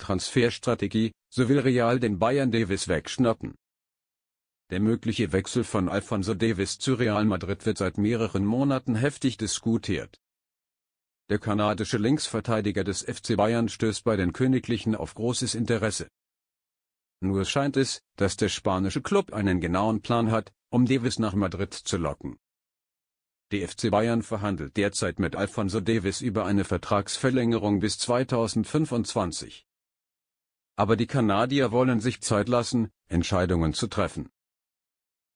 Transferstrategie, so will Real den Bayern Davis wegschnappen. Der mögliche Wechsel von Alfonso Davis zu Real Madrid wird seit mehreren Monaten heftig diskutiert. Der kanadische Linksverteidiger des FC Bayern stößt bei den Königlichen auf großes Interesse. Nur scheint es, dass der spanische Club einen genauen Plan hat, um Davis nach Madrid zu locken. Die FC Bayern verhandelt derzeit mit Alfonso Davis über eine Vertragsverlängerung bis 2025 aber die Kanadier wollen sich Zeit lassen, Entscheidungen zu treffen.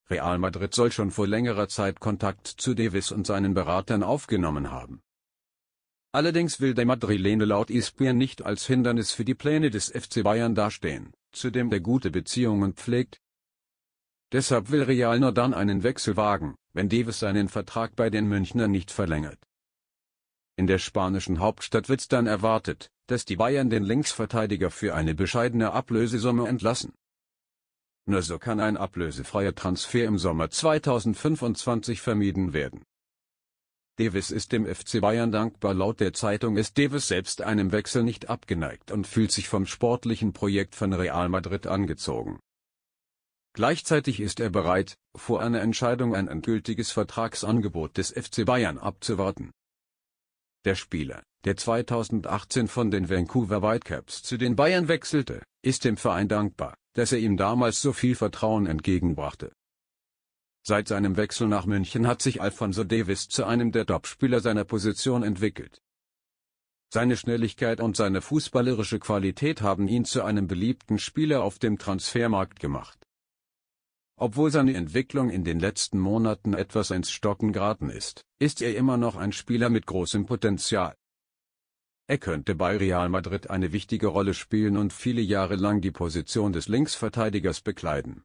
Real Madrid soll schon vor längerer Zeit Kontakt zu Davis und seinen Beratern aufgenommen haben. Allerdings will der Madrilene laut ESPN nicht als Hindernis für die Pläne des FC Bayern dastehen, zu dem der gute Beziehungen pflegt. Deshalb will Real nur dann einen Wechsel wagen, wenn Davis seinen Vertrag bei den Münchnern nicht verlängert. In der spanischen Hauptstadt wird dann erwartet, dass die Bayern den Linksverteidiger für eine bescheidene Ablösesumme entlassen. Nur so kann ein ablösefreier Transfer im Sommer 2025 vermieden werden. Davis ist dem FC Bayern dankbar. Laut der Zeitung ist Davis selbst einem Wechsel nicht abgeneigt und fühlt sich vom sportlichen Projekt von Real Madrid angezogen. Gleichzeitig ist er bereit, vor einer Entscheidung ein endgültiges Vertragsangebot des FC Bayern abzuwarten. Der Spieler, der 2018 von den Vancouver Whitecaps zu den Bayern wechselte, ist dem Verein dankbar, dass er ihm damals so viel Vertrauen entgegenbrachte. Seit seinem Wechsel nach München hat sich Alfonso Davis zu einem der Topspieler seiner Position entwickelt. Seine Schnelligkeit und seine fußballerische Qualität haben ihn zu einem beliebten Spieler auf dem Transfermarkt gemacht. Obwohl seine Entwicklung in den letzten Monaten etwas ins Stocken geraten ist, ist er immer noch ein Spieler mit großem Potenzial. Er könnte bei Real Madrid eine wichtige Rolle spielen und viele Jahre lang die Position des Linksverteidigers bekleiden.